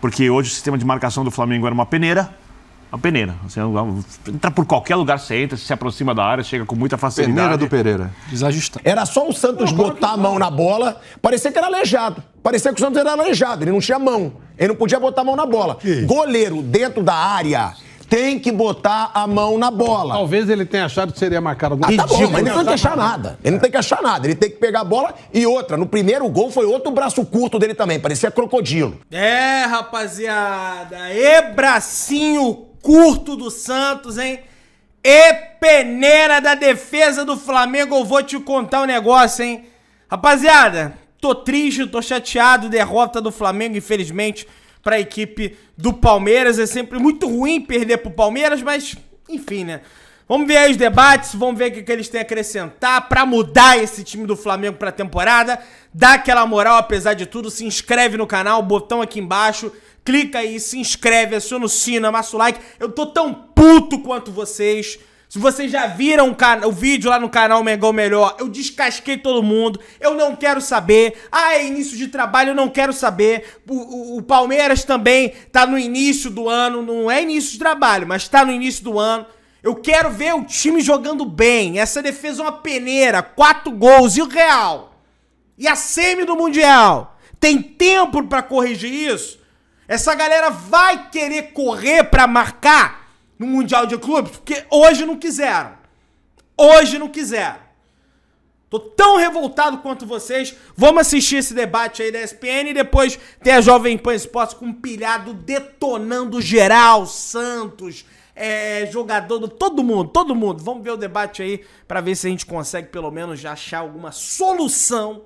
porque hoje o sistema de marcação do Flamengo era uma peneira. Uma peneira. Você é é entra por qualquer lugar, você entra, se aproxima da área, chega com muita facilidade. Peneira do Pereira. Desajustado. Era só o Santos não, botar a mão na bola, parecia que era aleijado. Parecia que o Santos era aleijado, ele não tinha mão. Ele não podia botar a mão na bola. Goleiro dentro da área tem que botar a mão na bola. Talvez ele tenha achado que seria marcado no ah, tá bom, mas ele não tem que achar nada. Ele não tem que achar nada. Ele tem que pegar a bola e outra. No primeiro gol foi outro braço curto dele também. Parecia crocodilo. É, rapaziada. E bracinho curto do Santos, hein? E peneira da defesa do Flamengo. Eu vou te contar um negócio, hein? Rapaziada, tô triste, tô chateado. Derrota do Flamengo, infelizmente para a equipe do Palmeiras. É sempre muito ruim perder para o Palmeiras, mas enfim, né? Vamos ver aí os debates, vamos ver o que, eles têm a acrescentar para mudar esse time do Flamengo para a temporada. Dá aquela moral, apesar de tudo, se inscreve no canal, botão aqui embaixo, clica aí, se inscreve, aciona o sino, amassa o like. Eu tô tão puto quanto vocês. Se vocês já viram o, o vídeo lá no canal Mengão Melhor, eu descasquei todo mundo, eu não quero saber. Ah, é início de trabalho, eu não quero saber. O, o, o Palmeiras também tá no início do ano, não é início de trabalho, mas tá no início do ano. Eu quero ver o time jogando bem. Essa defesa é uma peneira, quatro gols e o Real. E a semi do Mundial. Tem tempo para corrigir isso? Essa galera vai querer correr para marcar? no Mundial de Clubes, porque hoje não quiseram. Hoje não quiseram. Tô tão revoltado quanto vocês. Vamos assistir esse debate aí da ESPN e depois tem a Jovem Pan Esportes com um pilhado detonando geral, Santos, é, jogador, do, todo mundo, todo mundo. Vamos ver o debate aí para ver se a gente consegue pelo menos já achar alguma solução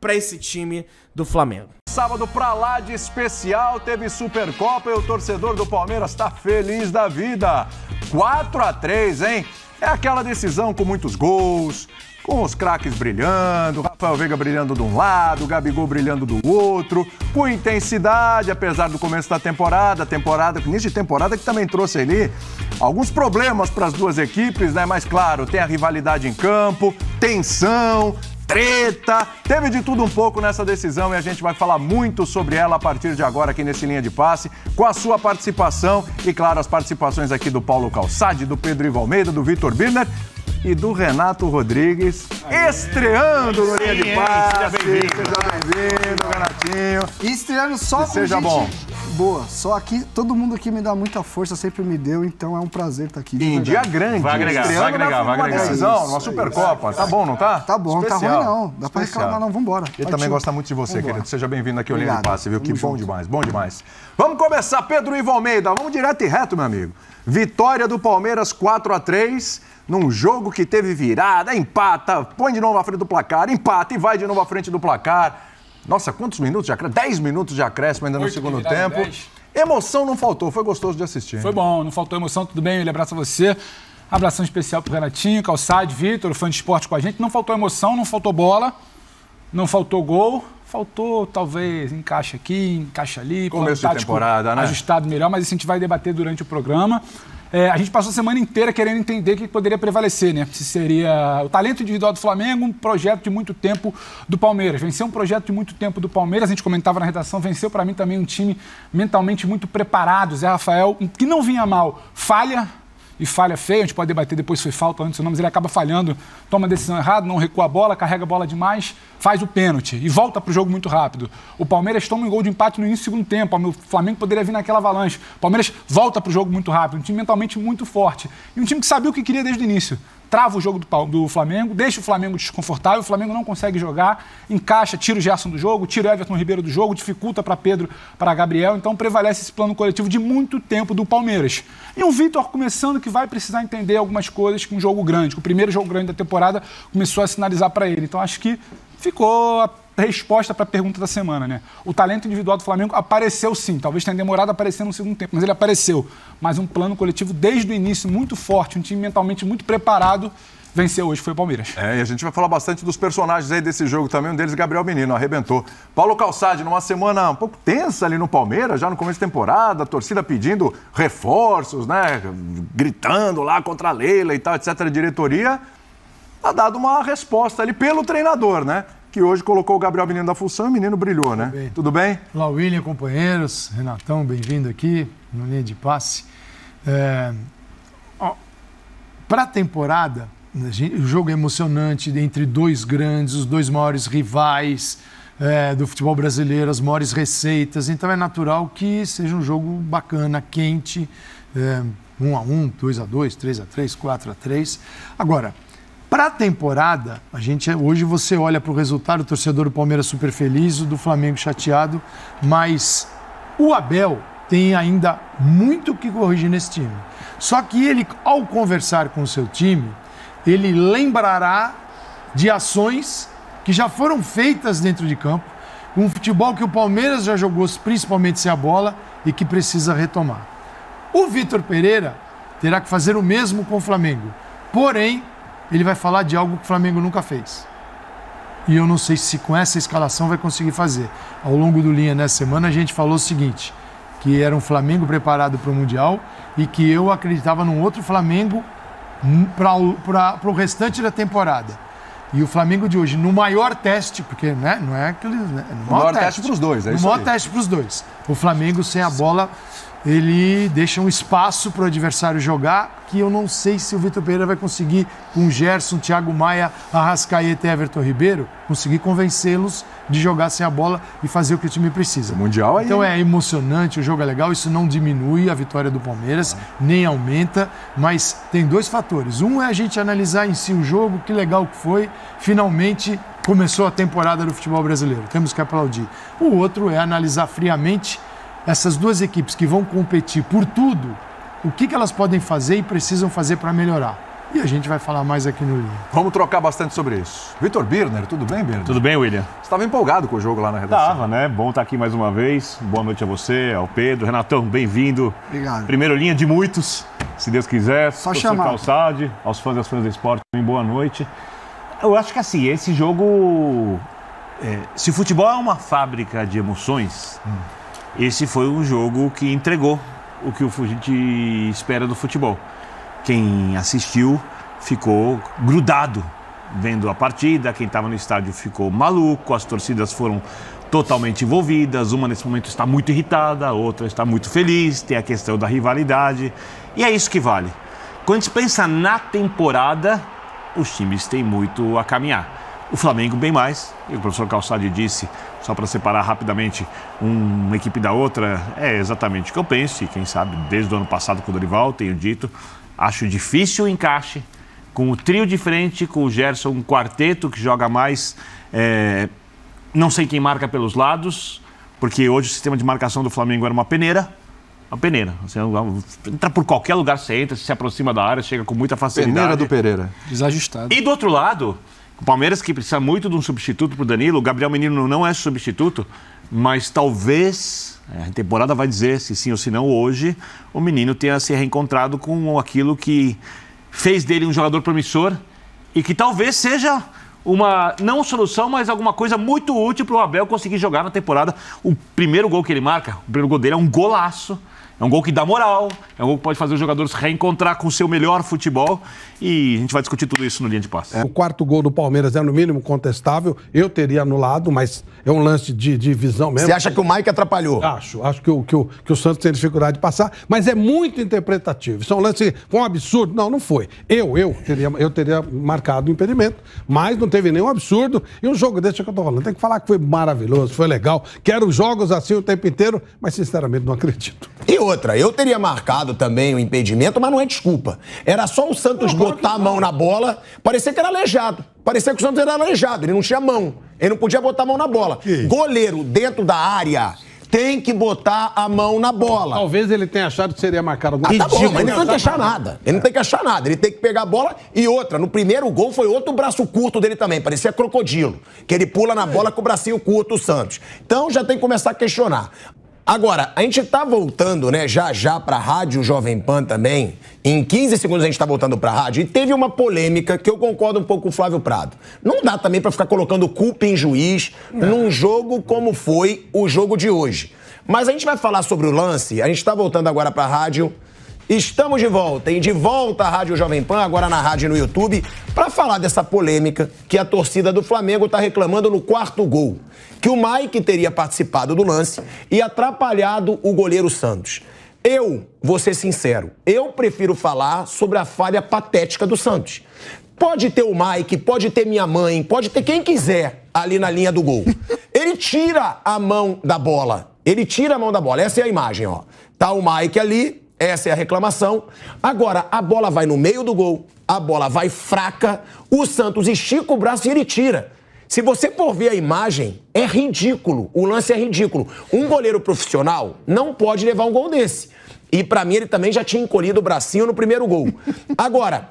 para esse time do Flamengo sábado pra lá de especial, teve Supercopa e o torcedor do Palmeiras está feliz da vida. 4 a 3 hein? É aquela decisão com muitos gols, com os craques brilhando, Rafael Veiga brilhando de um lado, Gabigol brilhando do outro, com intensidade, apesar do começo da temporada, temporada, início de temporada que também trouxe ali alguns problemas para as duas equipes, né? Mas claro, tem a rivalidade em campo, tensão, treta. Teve de tudo um pouco nessa decisão e a gente vai falar muito sobre ela a partir de agora aqui nesse Linha de Passe, com a sua participação e, claro, as participações aqui do Paulo Calçade, do Pedro Ivalmeida, do Vitor Birner e do Renato Rodrigues, Aê. estreando no Linha de Passe. Seja bem-vindo, bem Renatinho. E estreando só e com seja gente... bom boa. Só aqui, todo mundo aqui me dá muita força, sempre me deu, então é um prazer estar tá aqui. Em dia grande. Vai agregar, vai agregar, vai agregar. decisão, numa Supercopa. Tá bom, não tá? Tá bom, Especial. tá ruim não. Dá pra Especial. reclamar não, vambora. Ele também gosta muito de você, vambora. querido. Seja bem-vindo aqui ao Linha de Passe, viu? que bom demais, bom demais. Vamos começar, Pedro Ivo Almeida. Vamos direto e reto, meu amigo. Vitória do Palmeiras 4 a 3 num jogo que teve virada, empata, põe de novo à frente do placar, empata e vai de novo à frente do placar. Nossa, quantos minutos de acréscimo? 10 minutos de acréscimo ainda no segundo tempo. Emoção não faltou, foi gostoso de assistir. Foi bom, não faltou emoção, tudo bem, ele abraça você. Abração especial pro Renatinho, Calçade, Vitor, fã de esporte com a gente. Não faltou emoção, não faltou bola, não faltou gol. Faltou, talvez, encaixa aqui, encaixa ali. Começo de temporada, né? Ajustado melhor, mas isso a gente vai debater durante o programa. É, a gente passou a semana inteira querendo entender o que poderia prevalecer, né? Se seria o talento individual do Flamengo, um projeto de muito tempo do Palmeiras. Venceu um projeto de muito tempo do Palmeiras, a gente comentava na redação, venceu para mim também um time mentalmente muito preparado. Zé Rafael, que não vinha mal, falha e falha feia, a gente pode debater depois se foi falta antes ou não, mas ele acaba falhando, toma a decisão errada, não recua a bola, carrega a bola demais, faz o pênalti e volta para o jogo muito rápido. O Palmeiras toma um gol de empate no início do segundo tempo, o Flamengo poderia vir naquela avalanche. O Palmeiras volta para o jogo muito rápido, um time mentalmente muito forte e um time que sabia o que queria desde o início trava o jogo do, do, Flamengo, deixa o Flamengo desconfortável, o Flamengo não consegue jogar, encaixa, tira o Gerson do jogo, tira o Everton Ribeiro do jogo, dificulta para Pedro, para Gabriel, então prevalece esse plano coletivo de muito tempo do Palmeiras. E o Vitor começando que vai precisar entender algumas coisas com um jogo grande, o primeiro jogo grande da temporada começou a sinalizar para ele. Então acho que ficou resposta para a pergunta da semana, né? O talento individual do Flamengo apareceu sim, talvez tenha demorado a aparecer no segundo tempo, mas ele apareceu. Mas um plano coletivo desde o início muito forte, um time mentalmente muito preparado venceu hoje foi o Palmeiras. É, e a gente vai falar bastante dos personagens aí desse jogo também. Um deles, Gabriel Menino, arrebentou. Paulo Calçade, numa semana um pouco tensa ali no Palmeiras, já no começo da temporada, a torcida pedindo reforços, né? Gritando lá contra a Leila e tal, etc. A diretoria. Tá dado uma resposta ali pelo treinador, né? que hoje colocou o Gabriel Menino da Função e o menino brilhou, né? Bem. Tudo bem? Olá, William, companheiros, Renatão, bem-vindo aqui no Linha de Passe. É... Para a temporada, né, o jogo é emocionante entre dois grandes, os dois maiores rivais é, do futebol brasileiro, as maiores receitas. Então é natural que seja um jogo bacana, quente, é, 1 a 1 2 a 2 3 a 3 4 a 3 Agora, para a temporada, a gente, é, hoje você olha para o resultado, o torcedor do Palmeiras super feliz, o do Flamengo chateado, mas o Abel tem ainda muito que corrigir nesse time. Só que ele, ao conversar com o seu time, ele lembrará de ações que já foram feitas dentro de campo, um futebol que o Palmeiras já jogou, principalmente sem a bola, e que precisa retomar. O Vitor Pereira terá que fazer o mesmo com o Flamengo, porém ele vai falar de algo que o Flamengo nunca fez. E eu não sei se com essa escalação vai conseguir fazer. Ao longo do Linha nessa semana a gente falou o seguinte, que era um Flamengo preparado para o Mundial e que eu acreditava num outro Flamengo para o restante da temporada. E o Flamengo de hoje, no maior teste, porque né, não é aquele. Né, é no maior, o maior teste, teste para os dois, é no isso. maior aí. teste para os dois. O Flamengo sem a bola ele deixa um espaço para o adversário jogar, que eu não sei se o Vitor Pereira vai conseguir, com Gerson, Thiago Maia, Arrascaeta e Everton Ribeiro, conseguir convencê-los de jogar sem a bola e fazer o que o time precisa. O mundial aí. Então é emocionante, o jogo é legal, isso não diminui a vitória do Palmeiras, nem aumenta, mas tem dois fatores. Um é a gente analisar em si o jogo, que legal que foi, finalmente começou a temporada do futebol brasileiro, temos que aplaudir. O outro é analisar friamente essas duas equipes que vão competir por tudo, o que, que elas podem fazer e precisam fazer para melhorar. E a gente vai falar mais aqui no Linha. Vamos trocar bastante sobre isso. Vitor Birner, tudo bem, Birner? Tudo bem, William. Você estava empolgado com o jogo lá na redação. Estava, né? Bom estar tá aqui mais uma vez. Boa noite a você, ao Pedro. Renatão, bem-vindo. Obrigado. Primeiro Linha de muitos, se Deus quiser. Só chamar. Calçade, aos fãs das fãs do esporte, também boa noite. Eu acho que assim, esse jogo... É, se o futebol é uma fábrica de emoções... Hum esse foi um jogo que entregou o que a gente espera do futebol. Quem assistiu ficou grudado vendo a partida, quem estava no estádio ficou maluco, as torcidas foram totalmente envolvidas, uma nesse momento está muito irritada, a outra está muito feliz, tem a questão da rivalidade, e é isso que vale. Quando a gente pensa na temporada, os times têm muito a caminhar. O Flamengo bem mais, e o professor Calçade disse, só para separar rapidamente uma equipe da outra, é exatamente o que eu penso, e quem sabe desde o ano passado com o Dorival, tenho dito, acho difícil o encaixe com o trio de frente, com o Gerson, um quarteto que joga mais, é, não sei quem marca pelos lados, porque hoje o sistema de marcação do Flamengo era uma peneira, uma peneira. Você é entra por qualquer lugar, você entra, você se aproxima da área, chega com muita facilidade. Peneira do Pereira. Desajustado. E do outro lado, o Palmeiras que precisa muito de um substituto para o Danilo. O Gabriel Menino não é substituto, mas talvez, é, a temporada vai dizer se sim ou se não hoje, o menino tenha se reencontrado com aquilo que fez dele um jogador promissor e que talvez seja uma, não solução, mas alguma coisa muito útil para o Abel conseguir jogar na temporada. O primeiro gol que ele marca, o primeiro gol dele é um golaço é um gol que dá moral, é um gol que pode fazer os jogadores reencontrar com o seu melhor futebol e a gente vai discutir tudo isso no linha de passe. É. O quarto gol do Palmeiras é no mínimo contestável, eu teria anulado, mas é um lance de, de visão mesmo. Você acha que o Mike atrapalhou? Acho, acho que o, que, o, que o Santos tem dificuldade de passar, mas é muito interpretativo. São é lances, foi um absurdo? Não, não foi. Eu, eu teria, eu teria marcado o impedimento, mas não teve nenhum absurdo e um jogo desse que eu tô falando, tem que falar que foi maravilhoso, foi legal, quero jogos assim o tempo inteiro, mas sinceramente não acredito. E outra, eu teria marcado também o impedimento, mas não é desculpa. Era só o Santos não, botar a mão na bola, parecia que era aleijado. Parecia que o Santos era aleijado, ele não tinha mão. Ele não podia botar a mão na bola. Goleiro dentro da área tem que botar a mão na bola. Talvez ele tenha achado que seria marcado alguma coisa. Ah, tá bom, mas ele não tem que achar nada. Ele não tem que achar nada. Ele tem que pegar a bola e outra. No primeiro gol foi outro braço curto dele também. Parecia crocodilo. Que ele pula na bola com o bracinho curto, o Santos. Então já tem que começar a questionar. Agora, a gente tá voltando, né, já já pra Rádio Jovem Pan também. Em 15 segundos a gente tá voltando pra rádio. E teve uma polêmica que eu concordo um pouco com o Flávio Prado. Não dá também para ficar colocando culpa em juiz não. num jogo como foi o jogo de hoje. Mas a gente vai falar sobre o lance. A gente tá voltando agora pra rádio. Estamos de volta e de volta à Rádio Jovem Pan, agora na rádio e no YouTube, para falar dessa polêmica que a torcida do Flamengo está reclamando no quarto gol. Que o Mike teria participado do lance e atrapalhado o goleiro Santos. Eu vou ser sincero, eu prefiro falar sobre a falha patética do Santos. Pode ter o Mike, pode ter minha mãe, pode ter quem quiser ali na linha do gol. Ele tira a mão da bola. Ele tira a mão da bola. Essa é a imagem, ó. Tá o Mike ali, essa é a reclamação. Agora, a bola vai no meio do gol, a bola vai fraca, o Santos estica o braço e ele tira. Se você for ver a imagem, é ridículo. O lance é ridículo. Um goleiro profissional não pode levar um gol desse. E para mim ele também já tinha encolhido o bracinho no primeiro gol. Agora,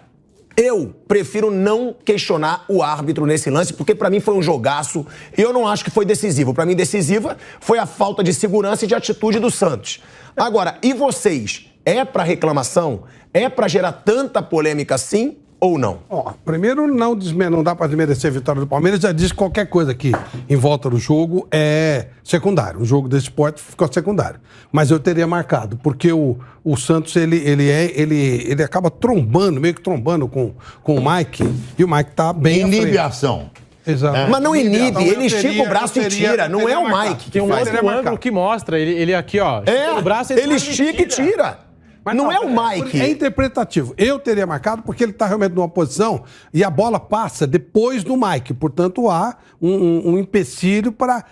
eu prefiro não questionar o árbitro nesse lance, porque para mim foi um jogaço. Eu não acho que foi decisivo. Para mim decisiva foi a falta de segurança e de atitude do Santos. Agora, e vocês? é para reclamação? É para gerar tanta polêmica assim? ou não? Ó, primeiro, não, não dá para desmerecer a vitória do Palmeiras. Já disse qualquer coisa aqui em volta do jogo é secundário. O jogo desse esporte ficou secundário. Mas eu teria marcado, porque o, o Santos ele, ele, é, ele, ele acaba trombando, meio que trombando com, com o Mike. E o Mike tá bem. Inibe a ação. Exato. É. Mas não inibe, ele estica o braço teria, e tira. Não é o Mike. Tem um outro ângulo que mostra. Ele, ele aqui, ó. É, o braço, ele, ele estica e tira. E tira. Mas não, não é o Mike. É interpretativo. Eu teria marcado porque ele está realmente numa posição e a bola passa depois do Mike. Portanto, há um, um, um empecilho para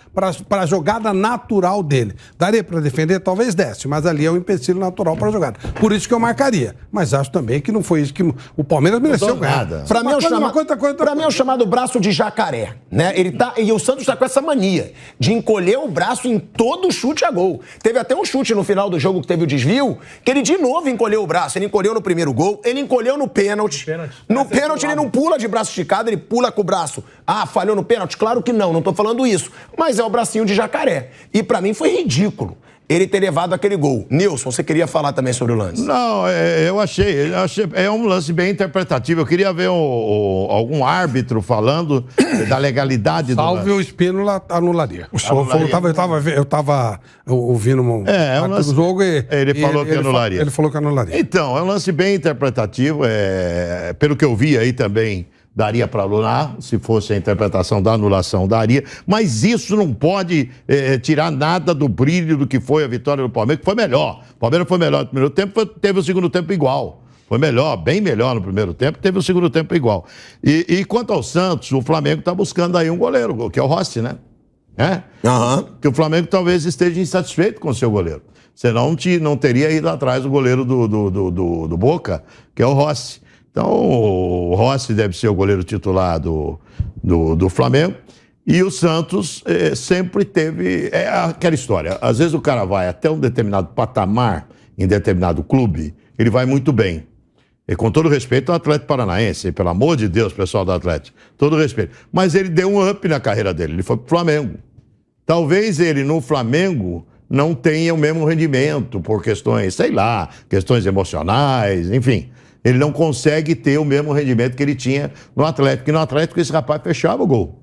a jogada natural dele. Daria para defender? Talvez desse, mas ali é um empecilho natural para a jogada. Por isso que eu marcaria. Mas acho também que não foi isso que o Palmeiras mereceu nada. Para mim, é chama... mim é o é chamado braço de jacaré. Né? Ele tá... E o Santos está com essa mania de encolher o braço em todo chute a gol. Teve até um chute no final do jogo que teve o desvio, que ele de novo encolheu o braço. Ele encolheu no primeiro gol, ele encolheu no pênalti. pênalti. No é pênalti ele não pula de braço esticado, ele pula com o braço. Ah, falhou no pênalti? Claro que não, não tô falando isso. Mas é o bracinho de jacaré. E para mim foi ridículo ele ter levado aquele gol. Nilson, você queria falar também sobre o lance? Não, é, é, eu achei, eu achei. É um lance bem interpretativo. Eu queria ver o, o, algum árbitro falando da legalidade Salve do lance. Salve o Espínola anularia. O senhor anularia. Falou, eu estava eu tava, ouvindo um, é, é um lance, jogo e. Ele e, falou que ele anularia. Falou, ele falou que anularia. Então, é um lance bem interpretativo. É, pelo que eu vi aí também daria para anular, se fosse a interpretação da anulação, daria, mas isso não pode eh, eh, tirar nada do brilho do que foi a vitória do Palmeiras, que foi melhor. O Palmeiras foi melhor no primeiro tempo, foi, teve o segundo tempo igual. Foi melhor, bem melhor no primeiro tempo, teve o segundo tempo igual. E, e quanto ao Santos, o Flamengo está buscando aí um goleiro, que é o Rossi, né? É? Uhum. Que o Flamengo talvez esteja insatisfeito com o seu goleiro. Senão não, te, não teria ido atrás o goleiro do, do, do, do, do Boca, que é o Rossi. Então, o Rossi deve ser o goleiro titular do, do, do Flamengo. E o Santos eh, sempre teve. É aquela história. Às vezes o cara vai até um determinado patamar em determinado clube, ele vai muito bem. E com todo respeito ao Atlético Paranaense, pelo amor de Deus, pessoal do Atlético, todo respeito. Mas ele deu um up na carreira dele, ele foi pro Flamengo. Talvez ele no Flamengo não tenha o mesmo rendimento por questões, sei lá, questões emocionais, enfim. Ele não consegue ter o mesmo rendimento que ele tinha no Atlético. E no Atlético esse rapaz fechava o gol.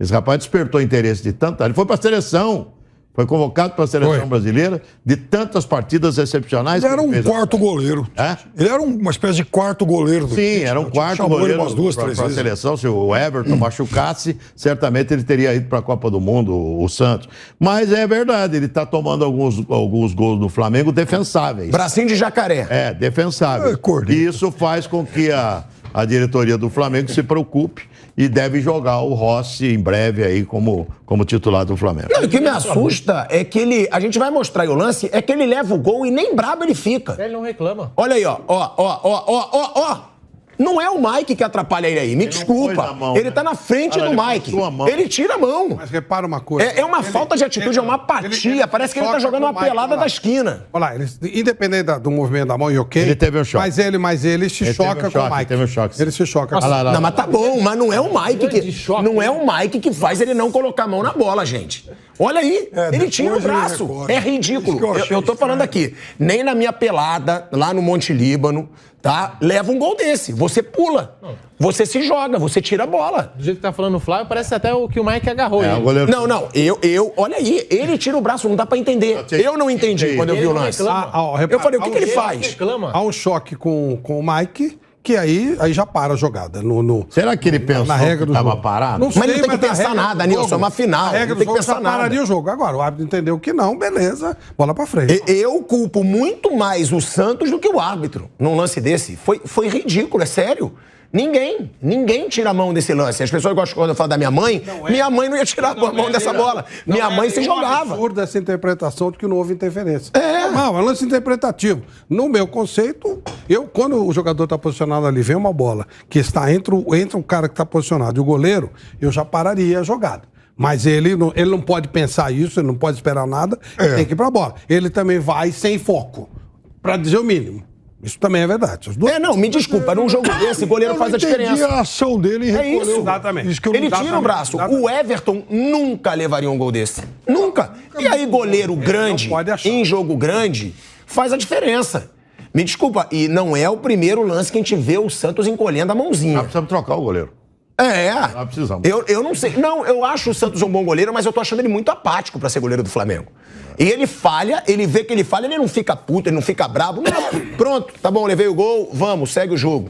Esse rapaz despertou interesse de tanta. Ele foi para a seleção. Foi convocado para a seleção Foi. brasileira de tantas partidas excepcionais. Ele era um quarto a... goleiro. É? Ele era uma espécie de quarto goleiro do Sim, time. era um né? quarto goleiro para a seleção. Se o Everton machucasse, certamente ele teria ido para a Copa do Mundo, o Santos. Mas é verdade, ele está tomando alguns, alguns gols do Flamengo defensáveis. Bracinho de jacaré. É, defensável. É, e isso faz com que a a diretoria do Flamengo se preocupe e deve jogar o Rossi em breve aí como, como titular do Flamengo. Não, o que me assusta é que ele. A gente vai mostrar aí o lance, é que ele leva o gol e nem brabo ele fica. Ele não reclama. Olha aí, ó, ó, ó, ó, ó, ó, ó. Não é o Mike que atrapalha ele aí, me ele desculpa. Mão, ele tá né? tá na frente do ele Mike. Ele tira a mão. Mas repara uma coisa. É, é uma ele, falta de atitude, é uma apatia. Parece que ele tá jogando uma Mike, pelada da esquina. Olha lá, ele, independente da, do movimento da mão e ok. Ele teve um choque. Mas ele, mas ele se choca um choque, com o Mike. Teve um choque. Ele se choca Nossa, com o Mike. Não, mas tá bom, mas não é o Mike que. É não é o Mike que faz ele não colocar a mão na bola, gente. Olha aí, é, ele tinha o braço. É ridículo. Eu, eu, eu, tô falando aqui. Nem na minha pelada, lá no Monte Líbano, tá? Leva um gol desse. Você pula. Você se joga, você tira a bola. Do jeito que tá falando o Flávio, parece até o que o Mike agarrou. É, goleiro... Não, não. Eu, eu, olha aí, ele tira o braço, não dá pra entender. Eu não entendi quando eu vi o lance. Ah, ah, eu falei, o que, que ele faz? Há um choque com, com o Mike que aí, aí já para a jogada. No, no Será que ele pensa na, regra que estava parado? Não sei, mas não tem mas que pensar regra, nada, Nilson, é uma final. A regra não tem que pensar nada. pararia o jogo. Agora, o árbitro entendeu que não, beleza, bola para frente. Eu, eu culpo muito mais o Santos do que o árbitro num lance desse. Foi, foi ridículo, é sério. Ninguém, ninguém tira a mão desse lance. As pessoas gostam quando eu falo da minha mãe, é. minha mãe não ia tirar não a mão é, dessa bola. Não minha não é mãe é, se jogava. É absurda essa interpretação de que não houve interferência. É. Não, é lance interpretativo. No meu conceito, eu, quando o jogador está posicionado ali, vem uma bola que está entre o, entre um cara que está posicionado e o goleiro, eu já pararia a jogada. Mas ele não, ele não pode pensar isso, ele não pode esperar nada, é. ele tem que ir para a bola. Ele também vai sem foco, para dizer o mínimo. Isso também é verdade. Duas... É, não, me desculpa, num jogo desse, goleiro faz a diferença. a ação dele em É isso. Exatamente. Ele exatamente. tira o braço. Exatamente. O Everton nunca levaria um gol desse. Nunca. E aí, goleiro grande, em jogo grande, faz a diferença. Me desculpa, e não é o primeiro lance que a gente vê o Santos encolhendo a mãozinha. Ah, precisamos trocar o goleiro. É. precisamos. Eu, eu não sei. Não, eu acho o Santos um bom goleiro, mas eu tô achando ele muito apático para ser goleiro do Flamengo. E ele falha, ele vê que ele falha, ele não fica puto, ele não fica brabo. Não, pronto, tá bom, levei o gol, vamos, segue o jogo.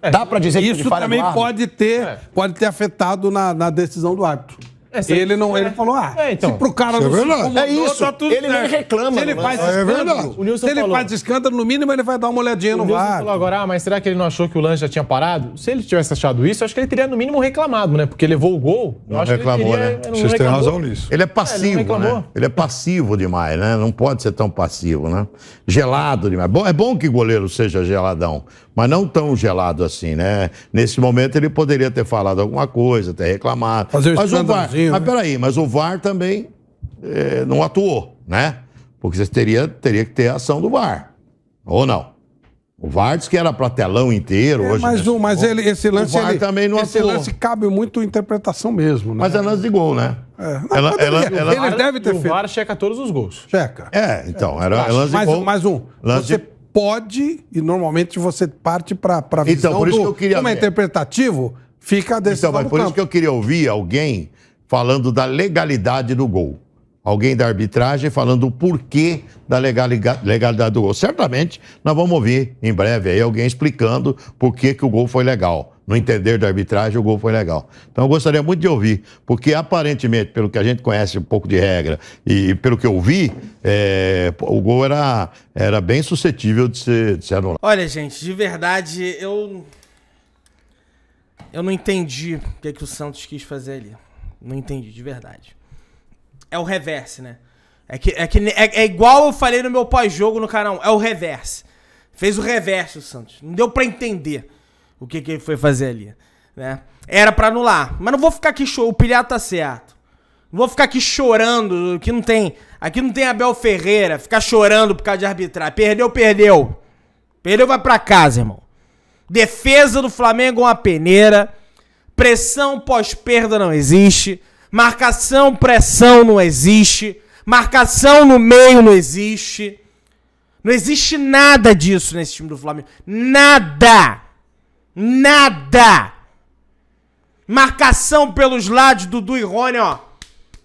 É, Dá para dizer que isso também pode ter, é. pode ter afetado na, na decisão do árbitro. Essa é, ele não, é. ele falou, ah, é, então. se pro cara não é se é isso, tá tudo ele certo. nem reclama. Se ele né? faz é escândalo, o se ele falou. faz escândalo, no mínimo ele vai dar uma olhadinha o no Nilson falou agora, ah, mas será que ele não achou que o lance já tinha parado? Se ele tivesse achado isso, acho que ele teria no mínimo reclamado, né? Porque levou o gol. Não reclamou, teria, né? Não Vocês têm razão nisso. Ele é, é passivo, ele né? Ele é passivo demais, né? Não pode ser tão passivo, né? Gelado demais. Bom, é bom que goleiro seja geladão, mas não tão gelado assim, né? Nesse momento ele poderia ter falado alguma coisa, ter reclamado. Fazer o mas peraí, mas o VAR também é, não atuou, né? Porque você teria, teria que ter a ação do VAR, ou não? O VAR que era para telão inteiro é, hoje. Mas, né? o, mas ele, esse lance. O VAR ele, também não esse atuou. lance cabe muito interpretação mesmo, né? Mas é lance de gol, né? É. Não, ela, ela, ela, ele deve ter feito. O VAR checa todos os gols. Checa. É, então, era é lance de mais, gol. Mais um. Lance você de... pode, e normalmente você parte para a então, visão então, por isso do, que eu queria... Como é interpretativo, fica desse Então, mas por isso que eu queria ouvir alguém falando da legalidade do gol. Alguém da arbitragem falando o porquê da legalidade do gol. Certamente nós vamos ouvir em breve aí alguém explicando por que, que o gol foi legal. No entender da arbitragem, o gol foi legal. Então eu gostaria muito de ouvir, porque aparentemente, pelo que a gente conhece um pouco de regra e pelo que eu vi, é, o gol era, era bem suscetível de ser, de ser anulado. Olha, gente, de verdade, eu eu não entendi o que, é que o Santos quis fazer ali não entendi, de verdade. É o reverse, né? É, que, é, que, é, é igual eu falei no meu pós-jogo no canal, é o reverse. Fez o reverso o Santos. Não deu para entender o que, que ele foi fazer ali, né? Era para anular, mas não vou ficar aqui chorando, o pilhado tá certo. Não vou ficar aqui chorando, aqui não tem, aqui não tem Abel Ferreira, ficar chorando por causa de arbitrar. Perdeu, perdeu. Perdeu vai para casa, irmão. Defesa do Flamengo uma peneira. Pressão pós-perda não existe. Marcação, pressão não existe. Marcação no meio não existe. Não existe nada disso nesse time do Flamengo. Nada! Nada! Marcação pelos lados, Dudu e Rony, ó.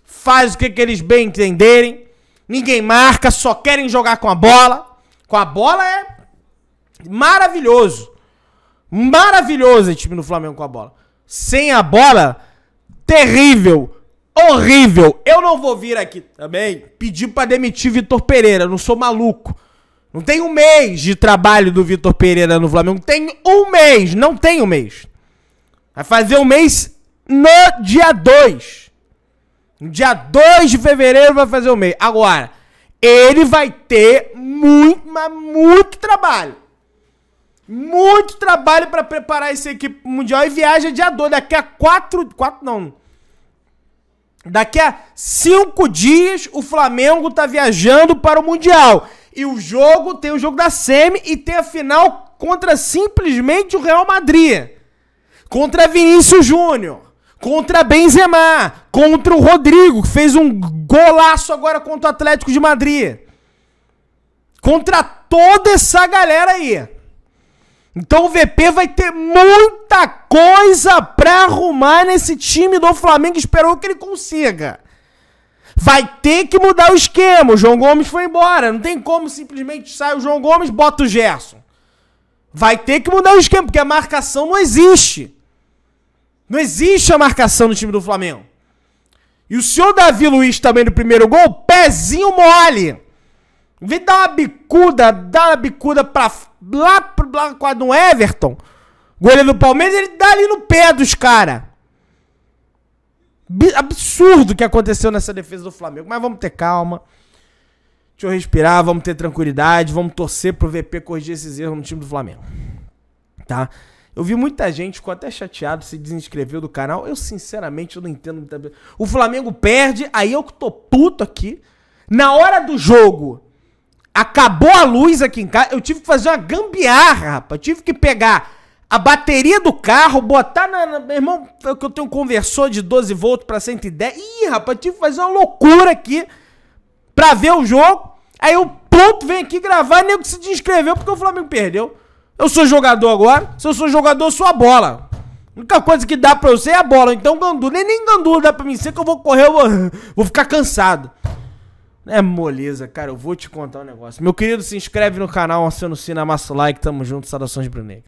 Faz o que, que eles bem entenderem. Ninguém marca, só querem jogar com a bola. Com a bola é maravilhoso. Maravilhoso esse time do Flamengo com a bola sem a bola, terrível, horrível. Eu não vou vir aqui também pedir para demitir Vitor Pereira, não sou maluco. Não tem um mês de trabalho do Vitor Pereira no Flamengo. Tem um mês, não tem um mês. Vai fazer um mês no dia 2. No dia 2 de fevereiro vai fazer um mês. Agora, ele vai ter muito, mas muito trabalho. Muito trabalho para preparar essa equipe mundial e viaja dia 2. Daqui a quatro. Quatro não. Daqui a cinco dias o Flamengo tá viajando para o Mundial. E o jogo tem o jogo da Semi e tem a final contra simplesmente o Real Madrid. Contra Vinícius Júnior. Contra Benzema. Contra o Rodrigo, que fez um golaço agora contra o Atlético de Madrid. Contra toda essa galera aí. Então o VP vai ter muita coisa pra arrumar nesse time do Flamengo. Esperou que ele consiga. Vai ter que mudar o esquema. O João Gomes foi embora. Não tem como simplesmente sair o João Gomes bota o Gerson. Vai ter que mudar o esquema, porque a marcação não existe. Não existe a marcação no time do Flamengo. E o senhor Davi Luiz também no primeiro gol, pezinho mole. Vem dar uma bicuda, dar uma bicuda pra, lá blá a no Everton. Goleiro do Palmeiras, ele dá ali no pé dos caras. Absurdo que aconteceu nessa defesa do Flamengo. Mas vamos ter calma. Deixa eu respirar, vamos ter tranquilidade, vamos torcer pro VP corrigir esses erros no time do Flamengo. Tá? Eu vi muita gente, ficou até chateado, se desinscreveu do canal. Eu, sinceramente, eu não entendo O Flamengo perde, aí eu que tô puto aqui. Na hora do jogo, Acabou a luz aqui em casa. Eu tive que fazer uma gambiarra, rapaz. Tive que pegar a bateria do carro, botar na. na meu irmão, é que eu tenho um conversor de 12 volts pra 110. Ih, rapaz, tive que fazer uma loucura aqui pra ver o jogo. Aí eu, ponto vem aqui gravar. Nego que se inscreveu porque o Flamengo perdeu. Eu sou jogador agora. Se eu sou jogador, eu sou a bola. A única coisa que dá pra eu ser é a bola. Então, gandula. Nem, nem gandula dá pra mim ser que eu vou correr, eu vou, vou ficar cansado. É moleza, cara. Eu vou te contar um negócio. Meu querido, se inscreve no canal, aciona o sino, amassa o like. Tamo junto. Saudações, Brunei.